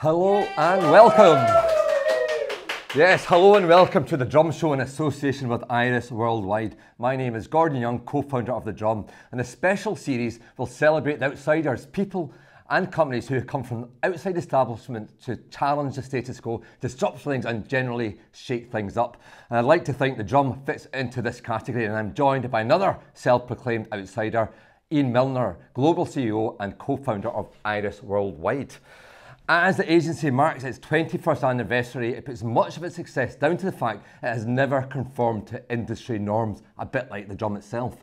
Hello and welcome. Yes, hello and welcome to The Drum Show in association with Iris Worldwide. My name is Gordon Young, co founder of The Drum, and this special series will celebrate the outsiders, people and companies who come from outside the establishment to challenge the status quo, disrupt things, and generally shake things up. And I'd like to think the drum fits into this category, and I'm joined by another self proclaimed outsider, Ian Milner, global CEO and co founder of Iris Worldwide. As the agency marks its 21st anniversary, it puts much of its success down to the fact it has never conformed to industry norms, a bit like the drum itself.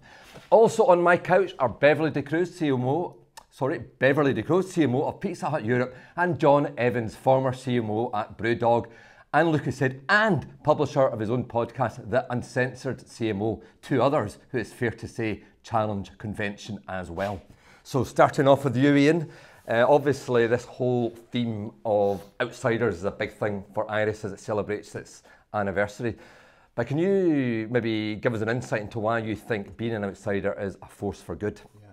Also on my couch are Beverly DeCruz, CMO, sorry, Beverly DeCruz, CMO of Pizza Hut Europe, and John Evans, former CMO at BrewDog, and Lucas said, and publisher of his own podcast, The Uncensored CMO, two others who it's fair to say challenge convention as well. So starting off with you, Ian, uh, obviously, this whole theme of outsiders is a big thing for Iris as it celebrates its anniversary. But can you maybe give us an insight into why you think being an outsider is a force for good? Yeah.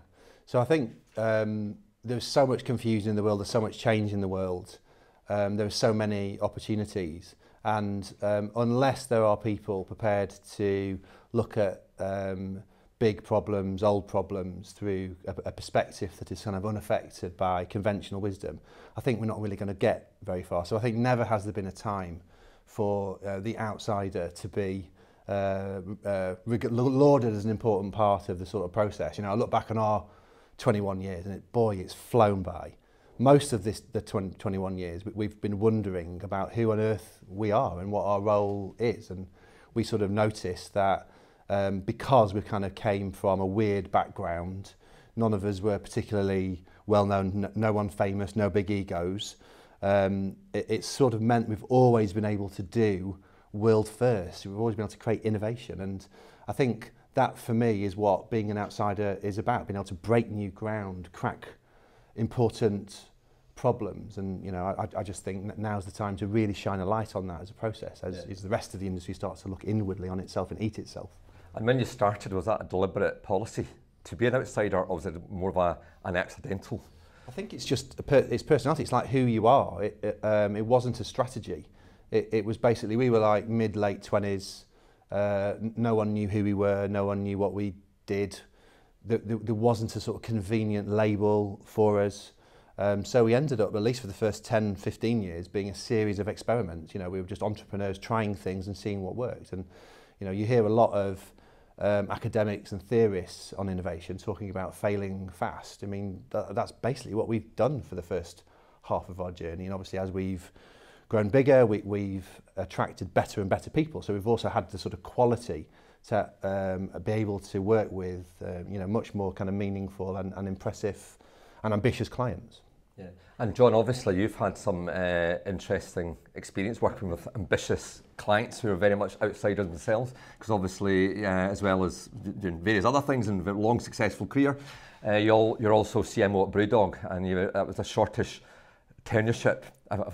So I think um, there's so much confusion in the world, there's so much change in the world, um, there are so many opportunities. And um, unless there are people prepared to look at um, big problems, old problems through a, a perspective that is kind of unaffected by conventional wisdom, I think we're not really going to get very far. So I think never has there been a time for uh, the outsider to be uh, uh, lauded as an important part of the sort of process. You know, I look back on our 21 years and it, boy, it's flown by. Most of this, the 20, 21 years, we've been wondering about who on earth we are and what our role is. And we sort of noticed that um, because we kind of came from a weird background. None of us were particularly well known, no one famous, no big egos. Um, it, it's sort of meant we've always been able to do world first. We've always been able to create innovation. And I think that for me is what being an outsider is about, being able to break new ground, crack important problems. And, you know, I, I just think that now's the time to really shine a light on that as a process, as, yeah. as the rest of the industry starts to look inwardly on itself and eat itself. And when you started, was that a deliberate policy to be an outsider, or was it more of a, an accidental? I think it's just per, it's personality. It's like who you are. It, it, um, it wasn't a strategy. It, it, was basically we were like mid late twenties. Uh, no one knew who we were. No one knew what we did. There, there, there wasn't a sort of convenient label for us. Um, so we ended up, at least for the first 10, 15 years, being a series of experiments. You know, we were just entrepreneurs trying things and seeing what worked. And, you know, you hear a lot of, um, academics and theorists on innovation talking about failing fast. I mean, th that's basically what we've done for the first half of our journey. And obviously, as we've grown bigger, we, we've attracted better and better people. So we've also had the sort of quality to um, be able to work with, uh, you know, much more kind of meaningful and, and impressive and ambitious clients. Yeah. And John, obviously you've had some uh, interesting experience working with ambitious clients who are very much outsiders themselves, because obviously, uh, as well as doing various other things and a long successful career, uh, you're, also CMO at Brewdog, and you, that was a shortish tenureship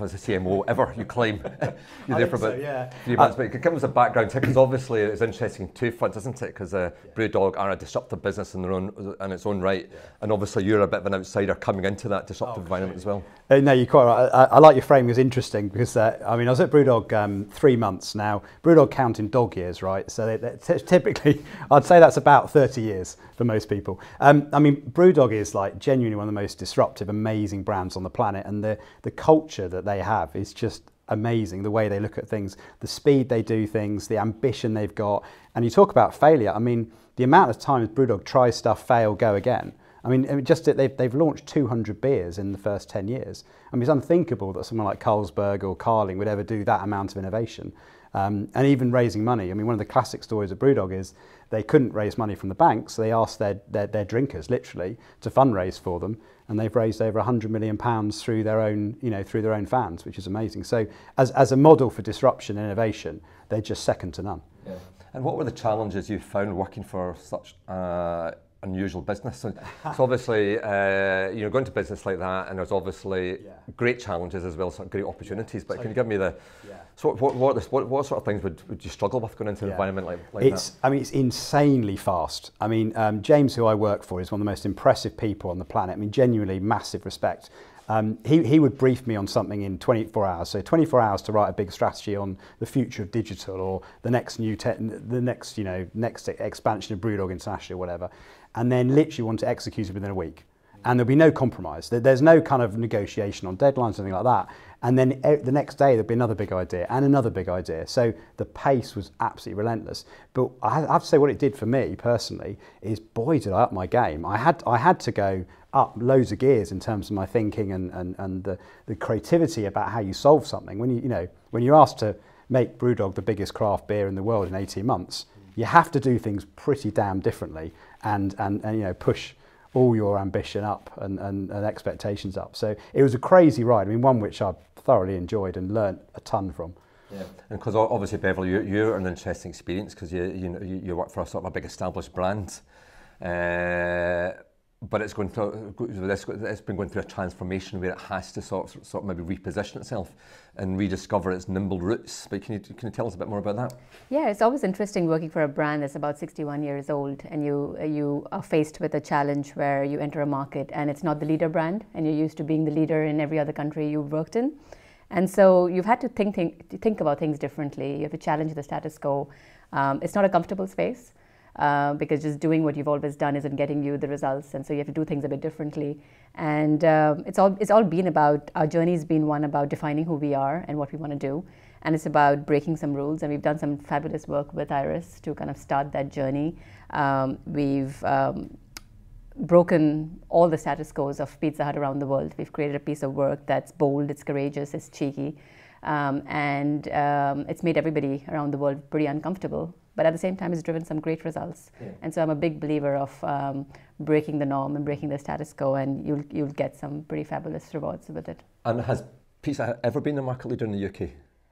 as a CMO ever you claim you're there for about so, yeah. three months. but you could give us a background because obviously it's interesting two fronts, isn't it? Because uh, yeah. BrewDog are a disruptive business in their own in its own right, yeah. and obviously you're a bit of an outsider coming into that disruptive oh, environment as well. Uh, no, you're quite right. I, I like your framing as interesting because uh, I mean I was at BrewDog um, three months now. BrewDog count in dog years, right? So they, typically I'd say that's about 30 years for most people. Um, I mean BrewDog is like genuinely one of the most disruptive, amazing brands on the planet, and the the culture culture that they have is just amazing the way they look at things, the speed they do things, the ambition they've got. And you talk about failure. I mean, the amount of times Brewdog tries stuff, fail, go again. I mean, just they've, they've launched 200 beers in the first 10 years. I mean, it's unthinkable that someone like Carlsberg or Carling would ever do that amount of innovation. Um, and even raising money. I mean, one of the classic stories of Brewdog is they couldn't raise money from the banks, so they asked their, their, their drinkers, literally, to fundraise for them, and they've raised over 100 million pounds through their own, you know, through their own fans, which is amazing. So as, as a model for disruption and innovation, they're just second to none. Yeah. And what were the challenges you found working for such uh, unusual business. So, so obviously, uh, you know, going to business like that, and there's obviously yeah. great challenges as well, as great opportunities. Yeah. But so can you give me the yeah. so what what, what what sort of things would, would you struggle with going into yeah. an environment like, like it's, that? I mean, it's insanely fast. I mean, um, James, who I work for, is one of the most impressive people on the planet. I mean, genuinely massive respect. Um, he, he would brief me on something in 24 hours. So 24 hours to write a big strategy on the future of digital or the next new tech, the next you know next expansion of Brewdog International or whatever. and then literally want to execute it within a week. And there'll be no compromise. There's no kind of negotiation on deadlines, or anything like that. And then the next day, there'll be another big idea and another big idea. So the pace was absolutely relentless. But I have to say, what it did for me personally is boy, did I up my game. I had, I had to go up loads of gears in terms of my thinking and, and, and the, the creativity about how you solve something. When, you, you know, when you're asked to make Brewdog the biggest craft beer in the world in 18 months, you have to do things pretty damn differently and, and, and you know, push all your ambition up and, and, and expectations up. So it was a crazy ride. I mean, one which I thoroughly enjoyed and learnt a ton from. Yeah, and because obviously Beverly, you, you're an interesting experience because you, you know you, you work for a sort of a big established brand. Uh, but it's going through. it's been going through a transformation where it has to sort of, sort of maybe reposition itself and rediscover its nimble roots. But can you can you tell us a bit more about that? Yeah, it's always interesting working for a brand that's about 61 years old, and you you are faced with a challenge where you enter a market and it's not the leader brand, and you're used to being the leader in every other country you've worked in, and so you've had to think think think about things differently. You have to challenge the status quo. Um, it's not a comfortable space uh, because just doing what you've always done isn't getting you the results, and so you have to do things a bit differently. And um, it's all it's all been about our journey's been one about defining who we are and what we want to do, and it's about breaking some rules. And we've done some fabulous work with Iris to kind of start that journey. Um, we've um, broken all the status quos of Pizza Hut around the world. We've created a piece of work that's bold, it's courageous, it's cheeky, um, and um, it's made everybody around the world pretty uncomfortable but at the same time, it's driven some great results. Yeah. And so I'm a big believer of um, breaking the norm and breaking the status quo, and you'll you'll get some pretty fabulous rewards with it. And has pizza ever been a market leader in the UK?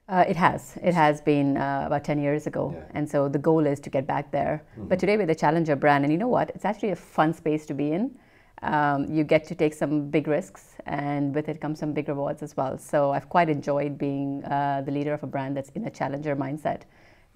Uh, it has. It has been uh, about 10 years ago. Yeah. And so the goal is to get back there. Mm-hmm. But today we're the challenger brand. And you know what? It's actually a fun space to be in. Um, you get to take some big risks, and with it comes some big rewards as well. So I've quite enjoyed being uh, the leader of a brand that's in a challenger mindset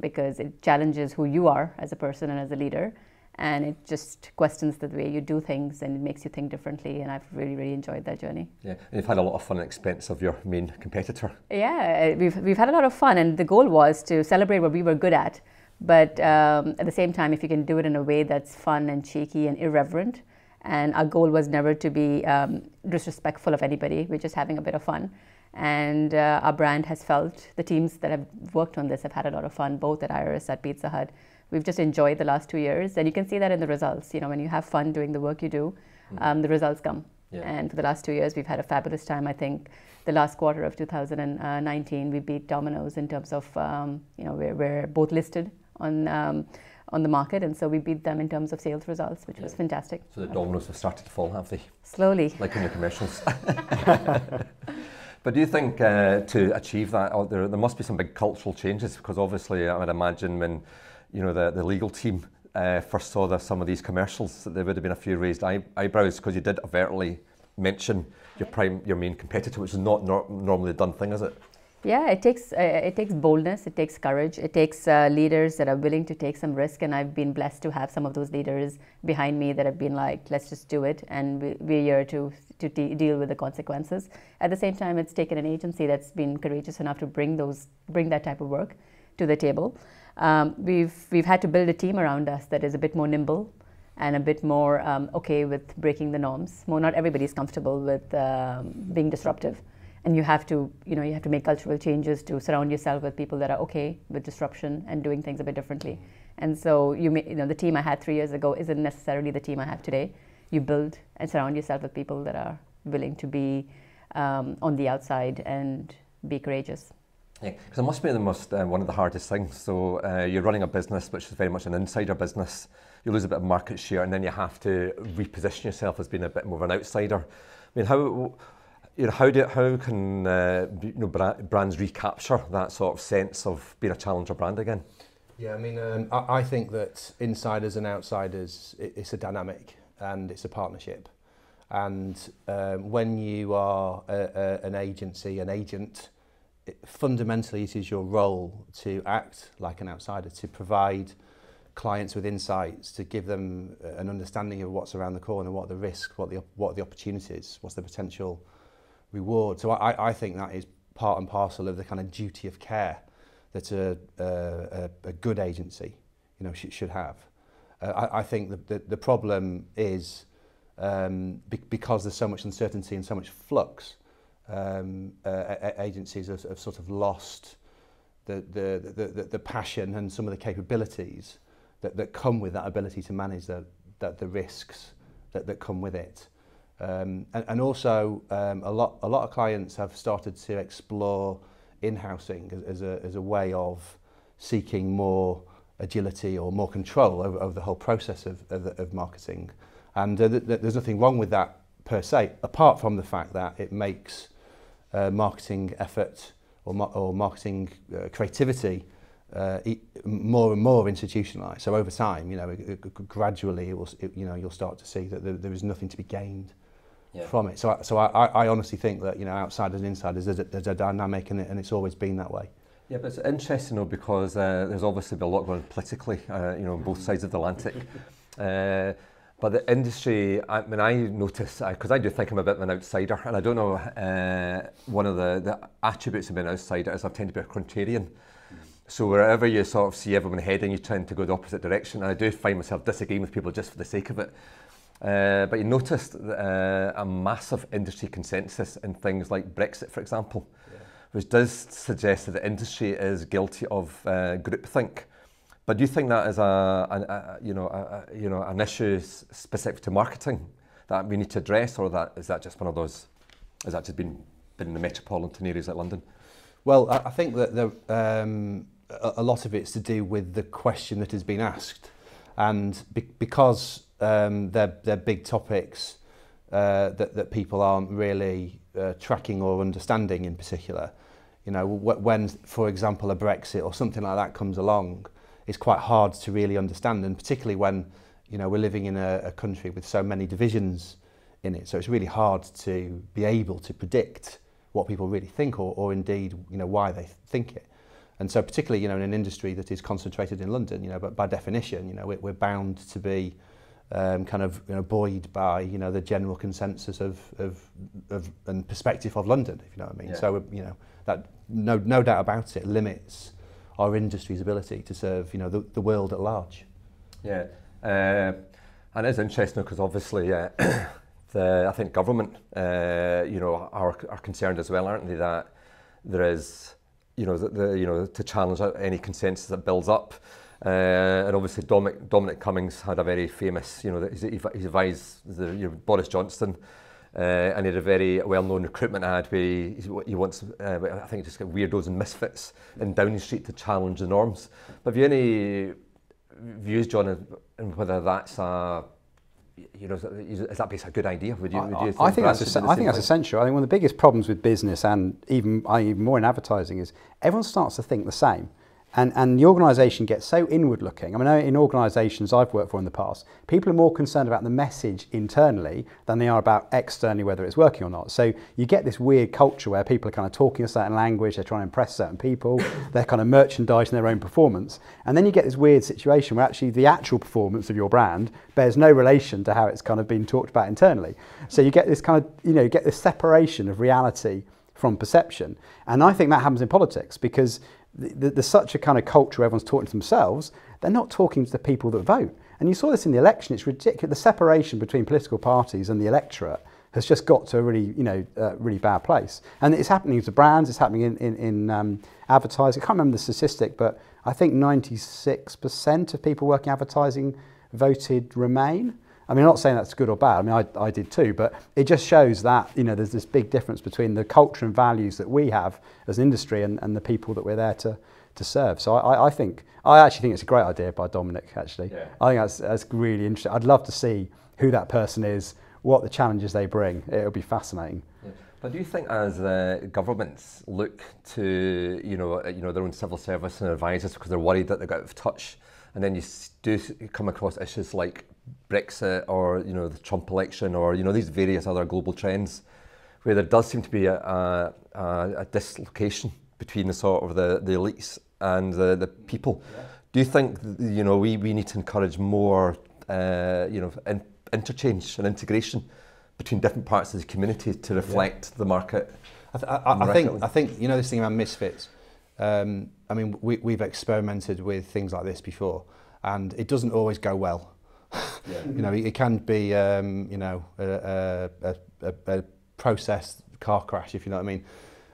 because it challenges who you are as a person and as a leader. And it just questions the way you do things and it makes you think differently. And I've really, really enjoyed that journey. Yeah, and you've had a lot of fun at expense of your main competitor. Yeah, uh, we've, we've had a lot of fun. And the goal was to celebrate what we were good at. But um, at the same time, if you can do it in a way that's fun and cheeky and irreverent, and our goal was never to be um, disrespectful of anybody, we're just having a bit of fun and uh, our brand has felt the teams that have worked on this have had a lot of fun both at iris at pizza hut we've just enjoyed the last two years and you can see that in the results you know when you have fun doing the work you do mm-hmm. um, the results come yeah. and for the last two years we've had a fabulous time i think the last quarter of 2019 we beat domino's in terms of um, you know we're, we're both listed on um, on the market, and so we beat them in terms of sales results, which yeah. was fantastic. So the dominoes have started to fall, have they? Slowly. Like in your commercials. But do you think uh, to achieve that, oh, there, there must be some big cultural changes? Because obviously, I would imagine when you know the, the legal team uh, first saw the, some of these commercials, that there would have been a few raised eye, eyebrows because you did overtly mention your prime, your main competitor, which is not nor normally a done thing, is it? Yeah, it takes uh, it takes boldness, it takes courage, it takes uh, leaders that are willing to take some risk, and I've been blessed to have some of those leaders behind me that have been like, let's just do it, and we, we're here to to de deal with the consequences. At the same time, it's taken an agency that's been courageous enough to bring those bring that type of work to the table. Um, we've we've had to build a team around us that is a bit more nimble and a bit more um, okay with breaking the norms. More, not everybody's comfortable with um, being disruptive and you have to you know you have to make cultural changes to surround yourself with people that are okay with disruption and doing things a bit differently and so you may, you know the team i had 3 years ago isn't necessarily the team i have today you build and surround yourself with people that are willing to be um, on the outside and be courageous yeah, because it must be the most uh, one of the hardest things. So uh, you're running a business which is very much an insider business. You lose a bit of market share, and then you have to reposition yourself as being a bit more of an outsider. I mean, how you know, how, do, how can uh, you know, brands recapture that sort of sense of being a challenger brand again? Yeah, I mean, um, I, I think that insiders and outsiders, it, it's a dynamic and it's a partnership. And um, when you are a, a, an agency, an agent, it, fundamentally it is your role to act like an outsider, to provide clients with insights to give them uh, an understanding of what's around the corner, what are the risks, what the what are the opportunities, what's the potential reward. So I, I think that is part and parcel of the kind of duty of care that a, a, a good agency you know, should, should have. Uh, I, I think the, the, the problem is um, be, because there's so much uncertainty and so much flux, um, uh, agencies have, have sort of lost the, the, the, the, the passion and some of the capabilities that, that come with that ability to manage the, that, the risks that, that come with it. Um, and, and also, um, a, lot, a lot of clients have started to explore in-housing as, as, a, as a way of seeking more agility or more control over, over the whole process of, of, of marketing. And uh, th th there's nothing wrong with that per se, apart from the fact that it makes uh, marketing effort or, ma or marketing uh, creativity uh, e, more and more institutionalized. So over time, you know, it, it, gradually, it will, it, you know, you'll start to see that there, there is nothing to be gained yeah. from it. So, so I, I honestly think that you know outside and insiders there's a, there's a dynamic and, it, and it's always been that way. Yeah, but it's interesting though because uh, there's obviously been a lot going politically, uh, you know, on both sides of the Atlantic. uh, but the industry, I mean, I notice, because I, I do think I'm a bit of an outsider, and I don't know, uh, one of the, the attributes of being an outsider is I tend to be a contrarian. So wherever you sort of see everyone heading, you tend to go the opposite direction. And I do find myself disagreeing with people just for the sake of it. Uh, but you noticed uh, a massive industry consensus in things like Brexit, for example, yeah. which does suggest that the industry is guilty of uh, groupthink. But do you think that is a, a, a you know, a, you know, an issue specific to marketing that we need to address, or that is that just one of those? Has that just been been in the metropolitan areas like London? Well, I, I think that the, um, a, a lot of it's to do with the question that has been asked. And be because um, they're, they're big topics uh, that, that people aren't really uh, tracking or understanding in particular, you know, when, for example, a Brexit or something like that comes along, it's quite hard to really understand, and particularly when, you know, we're living in a, a country with so many divisions in it. So it's really hard to be able to predict what people really think or, or indeed, you know, why they think it. And so particularly, you know, in an industry that is concentrated in London, you know, but by definition, you know, we, we're bound to be um, kind of you know, buoyed by you know the general consensus of, of, of and perspective of London, if you know what I mean. Yeah. So you know that no no doubt about it limits our industry's ability to serve you know the, the world at large. Yeah, uh, and it's interesting because obviously uh, the I think government uh, you know are, are concerned as well, aren't they? That there is you know, the, the, you know, to challenge any consensus that builds up. Uh, and obviously Dominic, Dominic Cummings had a very famous, you know, he's, he's advised the, you know, Boris Johnston uh, and he had a very well-known recruitment ad where he, he wants, uh, I think just got weirdos and misfits in Downing Street to challenge the norms. But have you any views, John, and whether that's a you know, is that a good idea? Would you, would you think I think that's, I think that's essential. I think one of the biggest problems with business and even, even more in advertising is everyone starts to think the same. And, and the organisation gets so inward looking. I mean, in organisations I've worked for in the past, people are more concerned about the message internally than they are about externally whether it's working or not. So you get this weird culture where people are kind of talking a certain language, they're trying to impress certain people, they're kind of merchandising their own performance. And then you get this weird situation where actually the actual performance of your brand bears no relation to how it's kind of been talked about internally. So you get this kind of, you know, you get this separation of reality from perception. And I think that happens in politics because there's such a kind of culture everyone's talking to themselves, they're not talking to the people that vote. And you saw this in the election, it's ridiculous. The separation between political parties and the electorate has just got to a really, you know, uh, really bad place. And it's happening to brands, it's happening in, in, in um, advertising. I can't remember the statistic, but I think 96% of people working advertising voted Remain. I mean, I'm not saying that's good or bad. I mean, I, I did too, but it just shows that, you know, there's this big difference between the culture and values that we have as an industry and, and the people that we're there to, to serve. So I, I think, I actually think it's a great idea by Dominic, actually. Yeah. I think that's, that's really interesting. I'd love to see who that person is, what the challenges they bring. It'll be fascinating. But do you think as uh, governments look to, you know, uh, you know, their own civil service and advisors because they're worried that they are out of touch and then you do come across issues like Brexit or you know the Trump election or you know these various other global trends, where there does seem to be a, a, a dislocation between the sort of the, the elites and the, the people. Yeah. Do you think you know we, we need to encourage more uh, you know in, interchange and integration between different parts of the community to reflect yeah. the market? I, th- I, I think I think you know this thing about misfits. Um, I mean, we, we've experimented with things like this before, and it doesn't always go well. Yeah. you know, it, it can be, um, you know, a, a, a, a process car crash, if you know what I mean.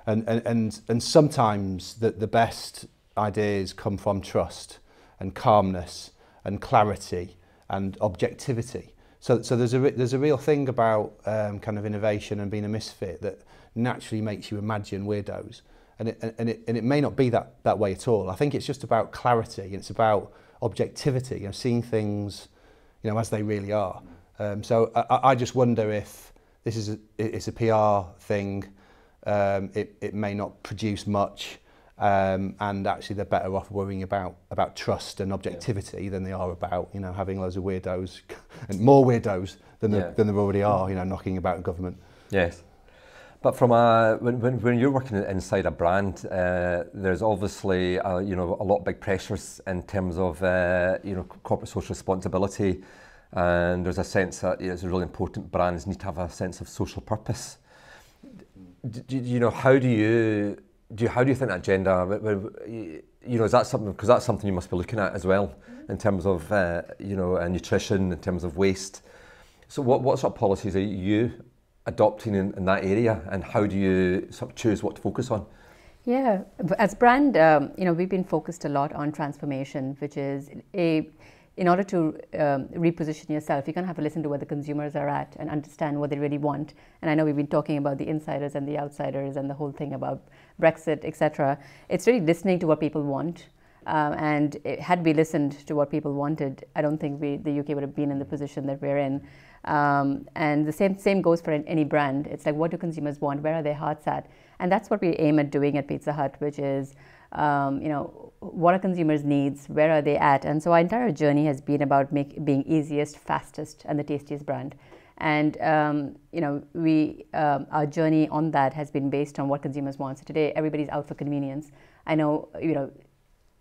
And, and, and, and sometimes the, the best ideas come from trust and calmness and clarity and objectivity. So, so there's, a, there's a real thing about um, kind of innovation and being a misfit that naturally makes you imagine weirdos and it, and it, and it may not be that, that way at all. I think it's just about clarity and it's about objectivity you know, seeing things you know, as they really are. Um, so I, I just wonder if this is a, it's a PR thing, um, it, it may not produce much, um, and actually they're better off worrying about about trust and objectivity yeah. than they are about you know having loads of weirdos and more weirdos than yeah. the, than there already are you know knocking about in government. Yes. But from a when, when, when you're working inside a brand, uh, there's obviously a, uh, you know a lot of big pressures in terms of uh, you know corporate social responsibility, and there's a sense that it's really important. Brands need to have a sense of social purpose. Do, do, you know how do you do? You, how do you think that gender? You know, is that something? Because that's something you must be looking at as well, mm-hmm. in terms of uh, you know uh, nutrition, in terms of waste. So, what what sort of policies are you adopting in, in that area, and how do you sort of choose what to focus on? Yeah, as brand, um, you know, we've been focused a lot on transformation, which is a in order to um, reposition yourself, you're going to have to listen to where the consumers are at and understand what they really want. And I know we've been talking about the insiders and the outsiders and the whole thing about Brexit, etc. It's really listening to what people want. Um, and it, eh, had we listened to what people wanted, I don't think we, the UK would have been in the position that we're in. Um, and the same, same goes for any brand. It's like, what do consumers want? Where are their hearts at? And that's what we aim at doing at Pizza Hut, which is, um, you know, what are consumers' needs? Where are they at? And so our entire journey has been about make, being easiest, fastest, and the tastiest brand. And um, you know, we um, our journey on that has been based on what consumers want. So today, everybody's out for convenience. I know, you know,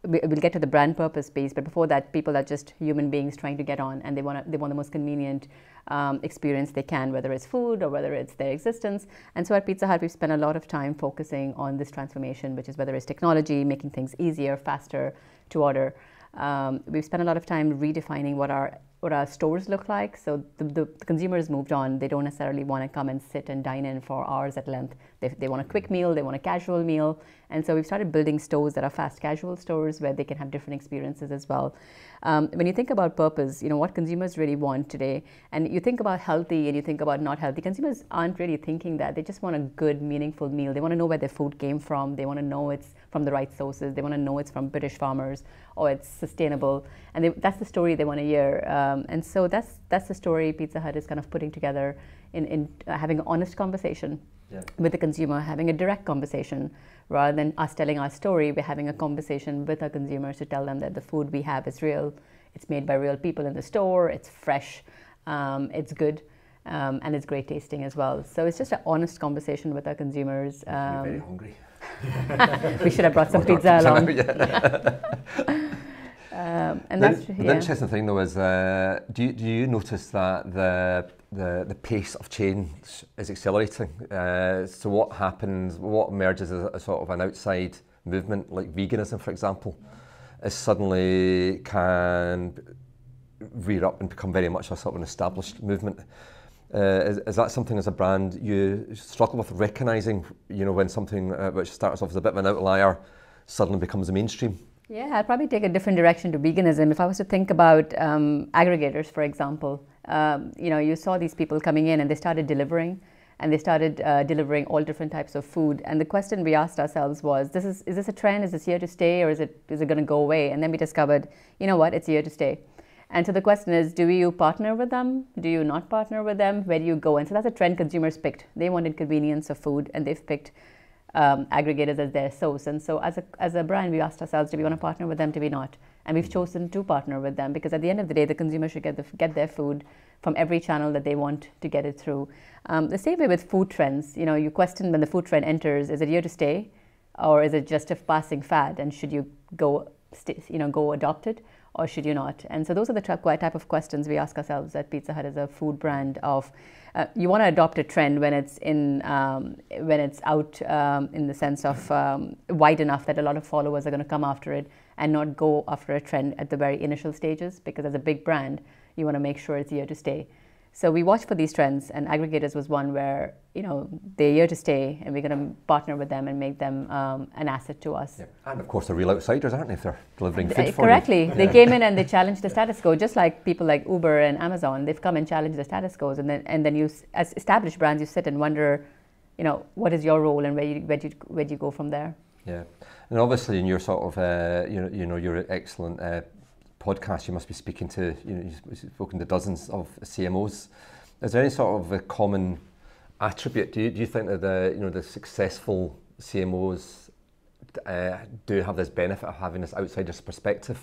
we'll get to the brand purpose piece, but before that, people are just human beings trying to get on, and they want they want the most convenient um, experience they can, whether it's food or whether it's their existence. And so at Pizza Hut, we've spent a lot of time focusing on this transformation, which is whether it's technology, making things easier, faster to order. Um, we've spent a lot of time redefining what our what our stores look like. So the, the, the consumer has moved on; they don't necessarily want to come and sit and dine in for hours at length. They, they want a quick meal, they want a casual meal. And so we've started building stores that are fast casual stores where they can have different experiences as well. Um, when you think about purpose, you know, what consumers really want today, and you think about healthy and you think about not healthy, consumers aren't really thinking that. They just want a good, meaningful meal. They want to know where their food came from. They want to know it's from the right sources. They want to know it's from British farmers or it's sustainable. And they, that's the story they want to hear. Um, and so that's, that's the story Pizza Hut is kind of putting together in, in uh, having an honest conversation yeah. with the consumer, having a direct conversation rather than us telling our story. We're having a conversation with our consumers to tell them that the food we have is real, it's made by real people in the store, it's fresh, um, it's good. Um, and it's great tasting as well. So it's just an honest conversation with our consumers. Um, very hungry. we should have brought some pizza along. Um, and the, that's, yeah. the interesting thing though is, uh, do, you, do you notice that the the, the pace of change is accelerating. Uh, so what happens, what emerges as a, sort of an outside movement, like veganism, for example, is suddenly can rear up and become very much a sort of an established movement. Uh, is, is, that something as a brand you struggle with recognizing, you know, when something uh, which starts off as a bit of an outlier suddenly becomes a mainstream? Yeah, I'll probably take a different direction to veganism. If I was to think about um, aggregators, for example, um, you know, you saw these people coming in and they started delivering and they started uh, delivering all different types of food. And the question we asked ourselves was, this is, is this a trend? Is this here to stay or is it, is it going to go away? And then we discovered, you know what, it's here to stay. And so the question is, do you partner with them? Do you not partner with them? Where do you go? And so that's a trend consumers picked. They wanted convenience of food and they've picked um, aggregators as their source. And so as a, as a brand, we asked ourselves, do we want to partner with them, do we not? And we've chosen to partner with them because at the end of the day, the consumer should get, the, get their food from every channel that they want to get it through. Um, the same way with food trends, you know, you question when the food trend enters, is it here to stay? Or is it just a passing fad and should you go, you know, go adopt it? or should you not? And so those are the type of questions we ask ourselves at Pizza Hut as a food brand of uh, you want to adopt a trend when it's in um, when it's out um, in the sense of um, wide enough that a lot of followers are going to come after it and not go after a trend at the very initial stages because as a big brand you want to make sure it's here to stay. So we watched for these trends, and aggregators was one where you know they're here to stay, and we're going to partner with them and make them um, an asset to us. Yeah. And of course, they're real outsiders, aren't they? If they're delivering food for correctly, you. they came in and they challenged the status quo, just like people like Uber and Amazon. They've come and challenged the status quo, and then and then you, as established brands, you sit and wonder, you know, what is your role and where you where do you, where do you go from there? Yeah, and obviously in your sort of uh, you know you know your excellent uh, podcast, you must be speaking to, you know, you've spoken to dozens of CMOs. Is there any sort of a common attribute? Do you, do you think that the, you know, the successful CMOs uh, do have this benefit of having this outsider's perspective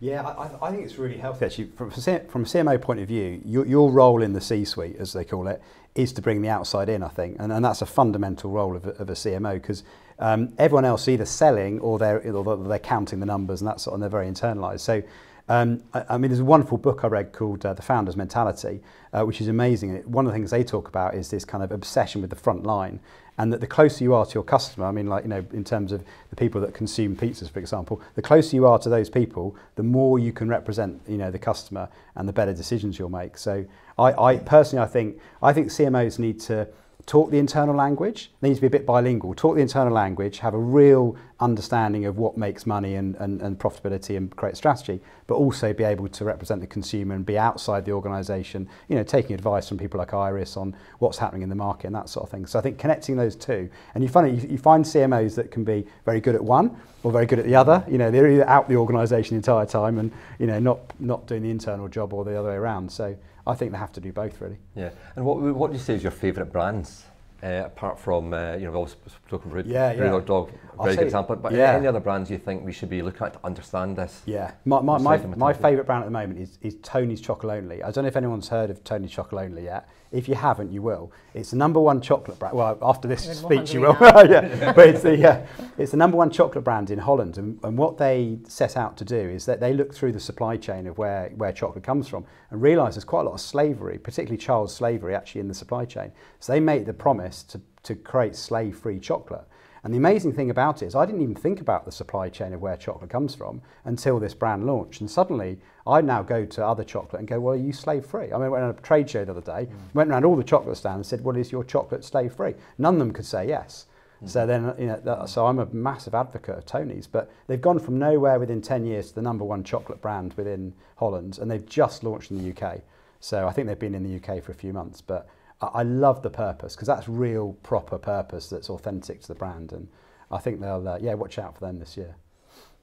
Yeah, I, I think it's really healthy actually. From, from a CMO point of view, your, your role in the C-suite, as they call it, is to bring the outside in, I think. And, and that's a fundamental role of, of a CMO because um, everyone else either selling or they're, or they're counting the numbers and that's and they're very internalized. So Um, I, I mean, there's a wonderful book I read called uh, The Founder's Mentality, uh, which is amazing. It, one of the things they talk about is this kind of obsession with the front line and that the closer you are to your customer, I mean, like, you know, in terms of the people that consume pizzas, for example, the closer you are to those people, the more you can represent, you know, the customer and the better decisions you'll make. So I, I personally, I think, I think CMOs need to, talk the internal language. They need to be a bit bilingual. Talk the internal language, have a real understanding of what makes money and, and, and profitability and create strategy, but also be able to represent the consumer and be outside the organisation, you know, taking advice from people like Iris on what's happening in the market and that sort of thing. So I think connecting those two, and you find, you find CMOs that can be very good at one or very good at the other. You know, they're either out the organisation the entire time and, you know, not, not doing the internal job or the other way around. So I think they have to do both, really. Yeah. And what, what do you say is your favourite brands? Uh, apart from, uh, you know, we've always talking about yeah, yeah. Dog Dog, very good example, but yeah. any other brands you think we should be looking at to understand this? Yeah, my, my, my, my favourite brand at the moment is, is Tony's Chocolonely. I don't know if anyone's heard of Tony's Chocolonely yet. If you haven't, you will. It's the number one chocolate brand. Well, after this speech, you will. yeah. But it's the, uh, it's the number one chocolate brand in Holland. And, and what they set out to do is that they look through the supply chain of where, where chocolate comes from and realise there's quite a lot of slavery, particularly child slavery, actually in the supply chain. So they made the promise to, to create slave-free chocolate. And the amazing thing about it is I didn't even think about the supply chain of where chocolate comes from until this brand launched. And suddenly I now go to other chocolate and go, well, are you slave free? I mean, I went on a trade show the other day, mm. went around all the chocolate stands and said, well, is your chocolate slave free? None of them could say yes. Mm. So then, you know, that, so I'm a massive advocate of Tony's, but they've gone from nowhere within 10 years to the number one chocolate brand within Holland, and they've just launched in the UK. So I think they've been in the UK for a few months, but I, I love the purpose because that's real proper purpose that's authentic to the brand, and I think they'll uh, yeah watch out for them this year.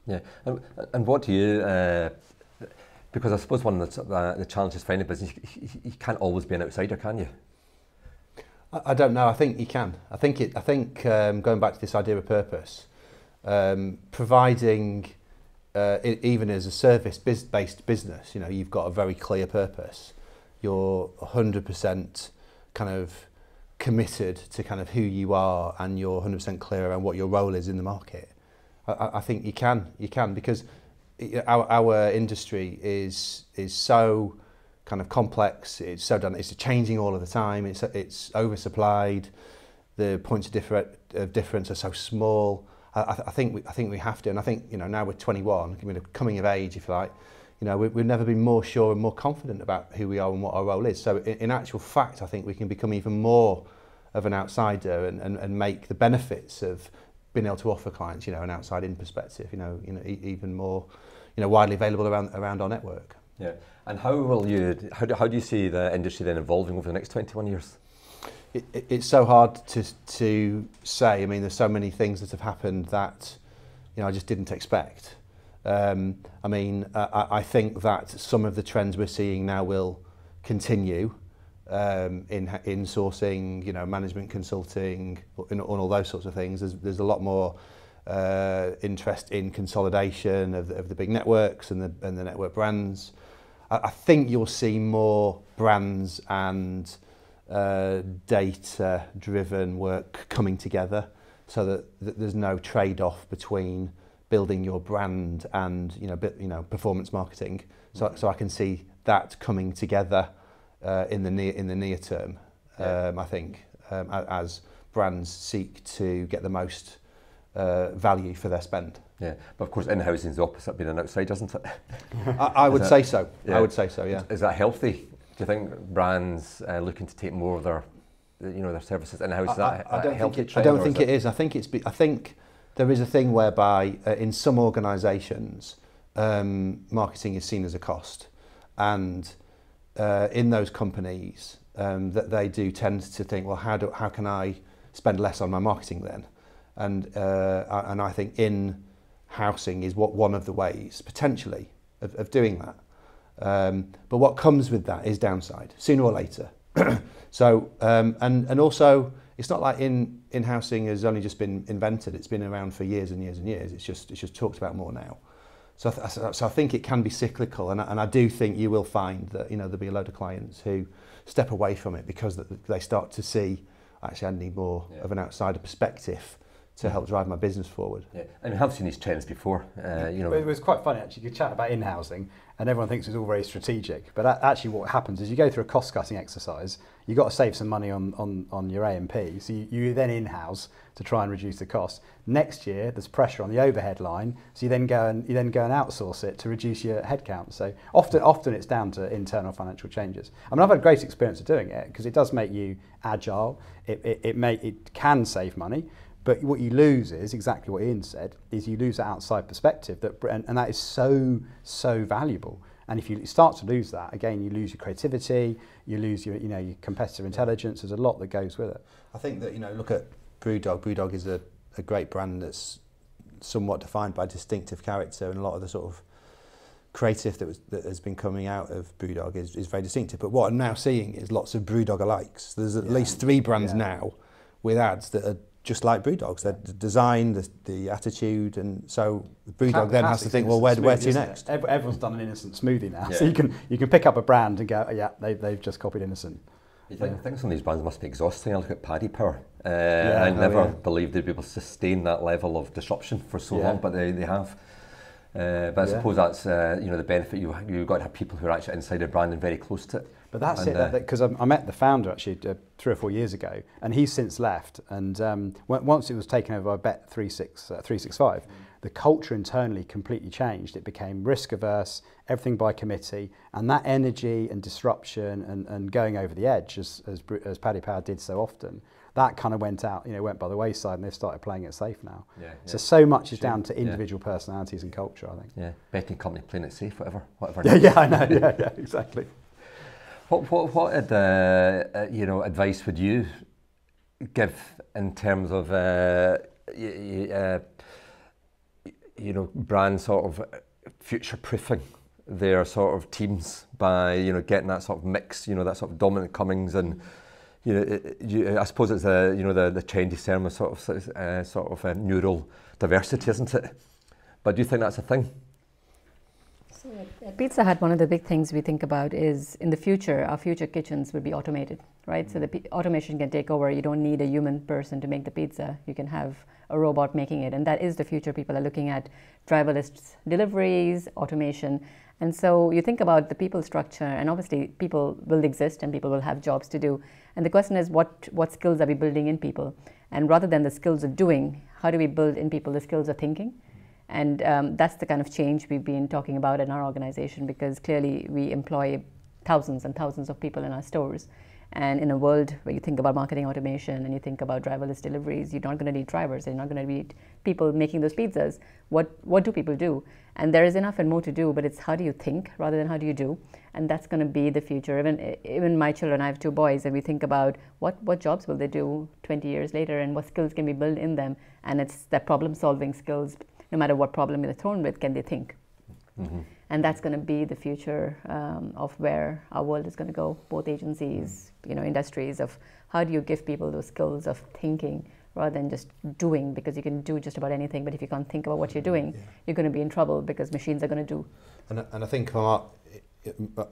Yeah, and what do you? Uh, because I suppose one of the, uh, the challenges for any business, you, you, you, can't always be an outsider, can you? I, I, don't know. I think you can. I think it. I think um, going back to this idea of purpose, um, providing uh, it, even as a service-based business, you know, you've got a very clear purpose. You're 100% kind of committed to kind of who you are and you're 100% clear around what your role is in the market. I, I think you can, you can, because our, our industry is is so kind of complex. It's so done. It's changing all of the time. It's it's oversupplied. The points of, differ, of difference are so small. I, I think we, I think we have to, and I think you know now we're 21, you know, coming of age, if you like. You know, we, we've never been more sure and more confident about who we are and what our role is. So in, in actual fact, I think we can become even more of an outsider and, and, and make the benefits of been able to offer clients, you know, an outside-in perspective, you know, you know, e even more, you know, widely available around around our network. Yeah, and how will you? How do, how do you see the industry then evolving over the next 21 years? It, it, it's so hard to to say. I mean, there's so many things that have happened that, you know, I just didn't expect. Um, I mean, I, I think that some of the trends we're seeing now will continue um, in in sourcing, you know, management consulting, and, all those sorts of things. There's there's a lot more uh, interest in consolidation of the, of the big networks and the and the network brands. I, I think you'll see more brands and uh, data-driven work coming together, so that, that there's no trade-off between building your brand and you know bit, you know performance marketing. So so I can see that coming together. uh, in the near in the near term. Yeah. Um, I think um, as brands seek to get the most uh, value for their spend. Yeah, but of course, in-housing is the opposite of being an outside, does not it? I, I would that, say so. Yeah. I would say so. Yeah. Is, that healthy? Do you think brands uh, looking to take more of their, you know, their services in-house? I, is that, I, I don't think it, I don't think it is. I think it's. Be, I think there is a thing whereby uh, in some organisations, um, marketing is seen as a cost, and uh, in those companies um, that they do tend to think, well, how, do, how can I spend less on my marketing then? And, uh, and I think in housing is what one of the ways, potentially, of, of doing that. Um, but what comes with that is downside, sooner or later. so, um, and, and also, it's not like in, in housing has only just been invented, it's been around for years and years and years. It's just, it's just talked about more now. So, I so I think it can be cyclical, and I, and I do think you will find that you know there'll be a load of clients who step away from it because they start to see actually I need more yeah. of an outsider perspective. to help drive my business forward. Yeah, and we have seen these trends before. Uh, you know, it was quite funny actually. You chat about in-housing, and everyone thinks it's all very strategic, but actually, what happens is you go through a cost-cutting exercise. You have got to save some money on on, on your AMP, so you, you then in-house to try and reduce the cost. Next year, there's pressure on the overhead line, so you then go and you then go and outsource it to reduce your headcount. So often, often it's down to internal financial changes. I mean, I've had great experience of doing it because it does make you agile. It it, it, may, it can save money. But what you lose is exactly what Ian said: is you lose that outside perspective that, and, and that is so so valuable. And if you start to lose that, again, you lose your creativity, you lose your you know your competitive intelligence. There's a lot that goes with it. I think that you know, look at BrewDog. BrewDog is a, a great brand that's somewhat defined by distinctive character, and a lot of the sort of creative that, was, that has been coming out of BrewDog is, is very distinctive. But what I'm now seeing is lots of BrewDog alikes. There's at yeah. least three brands yeah. now with ads that are just like brew dogs. They're the design, the, the attitude, and so the brew dog then has to think, well, where, smoothie, where to next? It? Everyone's done an innocent smoothie now, yeah. so you can you can pick up a brand and go, oh, yeah, they, they've just copied innocent. You think, yeah. I think some of these brands must be exhausting. I look at Paddy Power, uh, yeah, I oh, never oh, yeah. believed they'd be able to sustain that level of disruption for so long, but they, they have. Uh, but I suppose that's uh, you know the benefit you you've got to have people who are actually inside a brand and very close to it. But that's and, it, because that, uh, that, I, met the founder actually uh, three or four years ago, and he's since left. And um, once it was taken over by Bet uh, 365, the culture internally completely changed. It became risk averse, everything by committee, and that energy and disruption and, and going over the edge, as, as, as Paddy Power did so often, that kind of went out, you know, went by the wayside, and they've started playing it safe now. Yeah, yeah. So so much is down to individual yeah. personalities and culture, I think. Yeah, betting company playing it safe, whatever, whatever. Yeah, yeah, I know. yeah, yeah, exactly. What what what uh, uh, you know advice would you give in terms of uh, uh, you know brand sort of future proofing their sort of teams by you know getting that sort of mix, you know that sort of dominant Cummings and you know it, you, I suppose it's a you know the the trendy term sort of uh, sort of uh, neural diversity, isn't it? But do you think that's a thing? Pizza Hut, one of the big things we think about is in the future, our future kitchens would be automated, right? Mm-hmm. So the automation can take over. You don't need a human person to make the pizza. You can have a robot making it, and that is the future. People are looking at driverless deliveries, automation, and so you think about the people structure, and obviously people will exist, and people will have jobs to do. And the question is, what what skills are we building in people? And rather than the skills of doing, how do we build in people the skills of thinking? And um, that's the kind of change we've been talking about in our organization because clearly we employ thousands and thousands of people in our stores. And in a world where you think about marketing automation and you think about driverless deliveries, you're not going to need drivers, you're not going to need people making those pizzas. What, what do people do? And there is enough and more to do, but it's how do you think rather than how do you do? And that's going to be the future. Even, even my children, I have two boys, and we think about what, what jobs will they do 20 years later and what skills can be built in them. And it's that problem solving skills, no matter what problem they're thrown with, can they think? Mm-hmm. And that's going to be the future um, of where our world is going to go. Both agencies, mm-hmm. you know, industries of how do you give people those skills of thinking rather than just doing because you can do just about anything but if you can't think about what you're mm-hmm. doing yeah. you're going to be in trouble because machines are going to do and, and i think our,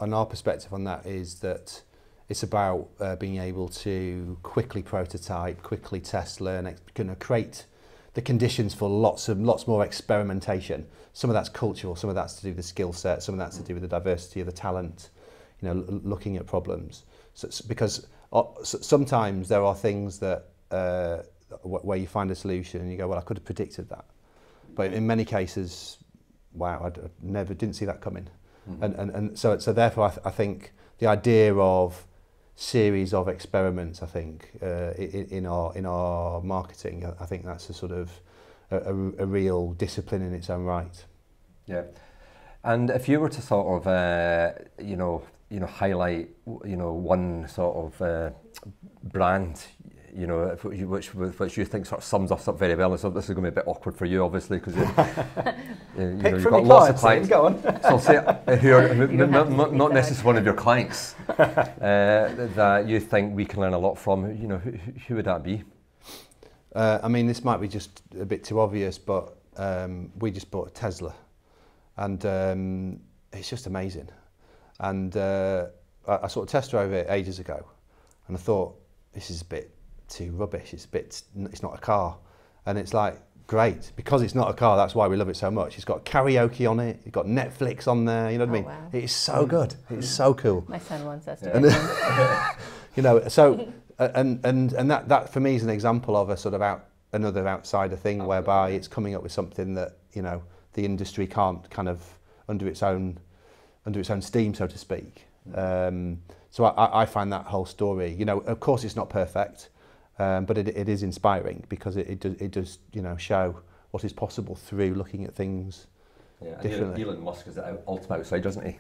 on our perspective on that is that it's about uh, being able to quickly prototype quickly test learn ex- you know, create the conditions for lots of lots more experimentation. Some of that's cultural, some of that's to do with the skill set, some of that's to do with the diversity of the talent, you know, looking at problems. So, because uh, sometimes there are things that uh, where you find a solution and you go, well, I could have predicted that. But in many cases, wow, I never didn't see that coming. Mm -hmm. and, and, and so, so therefore I, th I think the idea of series of experiments, I think, uh, in, in, our, in our marketing. I think that's a sort of a, a, a real discipline in its own right. Yeah. And if you were to sort of, uh, you know, you know, highlight, you know, one sort of uh, brand you know, which, which you think sort of sums us up very well. And so this is going to be a bit awkward for you, obviously, because you, you, you have got lots of clients. Go on. so I'll say uh, who are m- m- m- not necessarily one of your clients uh, that you think we can learn a lot from. You know, who, who would that be? Uh, I mean, this might be just a bit too obvious, but um, we just bought a Tesla, and um, it's just amazing. And uh, I, I sort of test drove it ages ago, and I thought this is a bit to rubbish. It's a bit, it's not a car. And it's like, great. Because it's not a car, that's why we love it so much. It's got karaoke on it, it's got Netflix on there, you know what oh, I mean? Wow. It is so good. It is so cool. My son wants us to yeah. You know, so, and, and, and that, that for me is an example of a sort of out, another outsider thing oh, whereby it's coming up with something that, you know, the industry can't kind of under its own, under its own steam, so to speak. Mm. Um, so I, I find that whole story, you know, of course it's not perfect. Um, but it, it is inspiring because it, it, does, it does, you know, show what is possible through looking at things yeah, differently. Elon, Musk is the ultimate outside, doesn't he? Mm.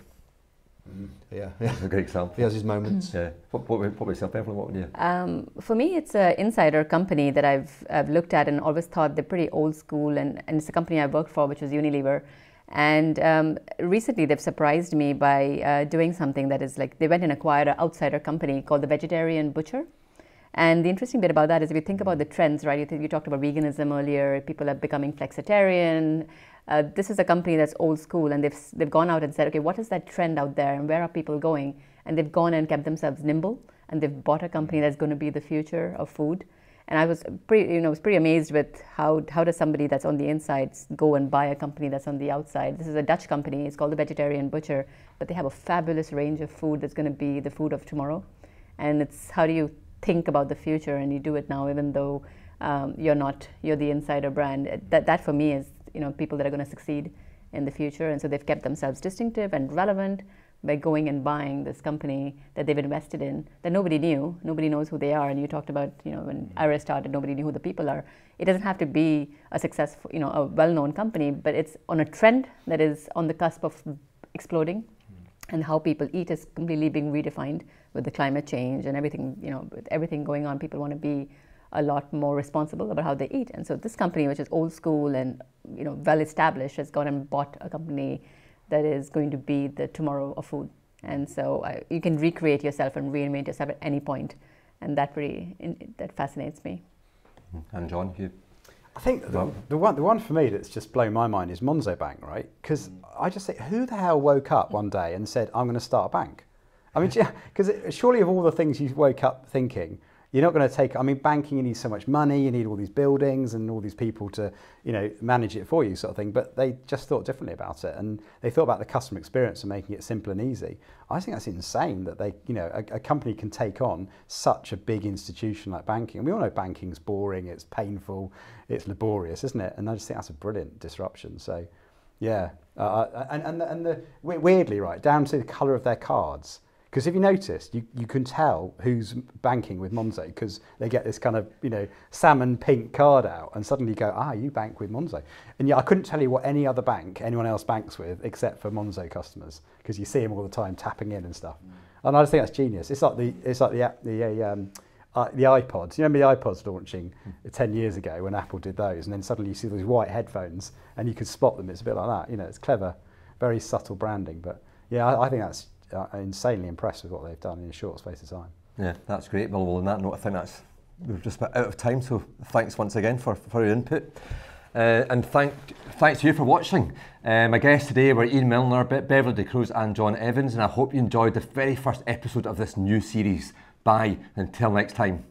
Mm-hmm. Yeah, yeah. That's a great example. He has his moments. Yeah. What, what, what yourself, Evelyn? What you? Um, for me, it's an insider company that I've, I've looked at and always thought they're pretty old school. And, and it's a company I worked for, which was Unilever. And um, recently, they've surprised me by uh, doing something that is like they went and acquired an outsider company called the Vegetarian Butcher. And the interesting bit about that is if you think about the trends, right? You, you talked about veganism earlier, people are becoming flexitarian. Uh, this is a company that's old school and they've, they've gone out and said, okay, what is that trend out there and where are people going? And they've gone and kept themselves nimble and they've bought a company mm-hmm. that's going to be the future of food. And I was pretty, you know, was pretty amazed with how, how does somebody that's on the inside go and buy a company that's on the outside. This is a Dutch company. It's called the Vegetarian Butcher, but they have a fabulous range of food that's going to be the food of tomorrow. And it's how do you think about the future and you do it now, even though um, you're not you're the insider brand. Uh, that that for me is you know people that are going to succeed in the future, and so they've kept themselves distinctive and relevant by going and buying this company that they've invested in that nobody knew, nobody knows who they are. And you talked about, you know, when Iris started, nobody knew who the people are. It doesn't have to be a successful, you know, a well-known company, but it's on a trend that is on the cusp of exploding and how people eat is completely being redefined with the climate change and everything, you know, with everything going on, people want to be a lot more responsible about how they eat. And so this company, which is old school and, you know, well established, has gone and bought a company that is going to be the tomorrow of food. And so uh, you can recreate yourself and reinvent yourself at any point. And that really, in, that fascinates me. And John, you I think the, the, one, the one for me that's just blown my mind is Monzo Bank, right? Because I just think, who the hell woke up one day and said, I'm going to start a bank? I mean, because surely of all the things you woke up thinking, you're not going to take, I mean, banking, you need so much money, you need all these buildings and all these people to, you know, manage it for you sort of thing. But they just thought differently about it. And they thought about the customer experience and making it simple and easy. I think that's insane that they, you know, a, a company can take on such a big institution like banking. And we all know banking's boring, it's painful, it's laborious, isn't it? And I just think that's a brilliant disruption. So, yeah, uh, and, and, the, and the, weirdly, right, down to the colour of their cards. Because if you notice, you, you can tell who's banking with Monzo because they get this kind of, you know, salmon pink card out and suddenly you go, ah, you bank with Monzo. And yeah, I couldn't tell you what any other bank anyone else banks with except for Monzo customers because you see them all the time tapping in and stuff. Mm. And I just think that's genius. It's like the, it's like the, the, um, uh, the iPods. You remember the iPods launching mm. 10 years ago when Apple did those, and then suddenly you see those white headphones and you can spot them. It's a bit like that. You know, it's clever, very subtle branding. But yeah, I, I think that's uh, insanely impressed with what they've done in a short space of time. Yeah, that's great. Well, well on that note, I think that's we're just about out of time. So thanks once again for, for your input. Uh, and thank, thanks to you for watching. Um, my guests today were Ian Milner, Beverly De Cruz, and John Evans, and I hope you enjoyed the very first episode of this new series. Bye, until next time.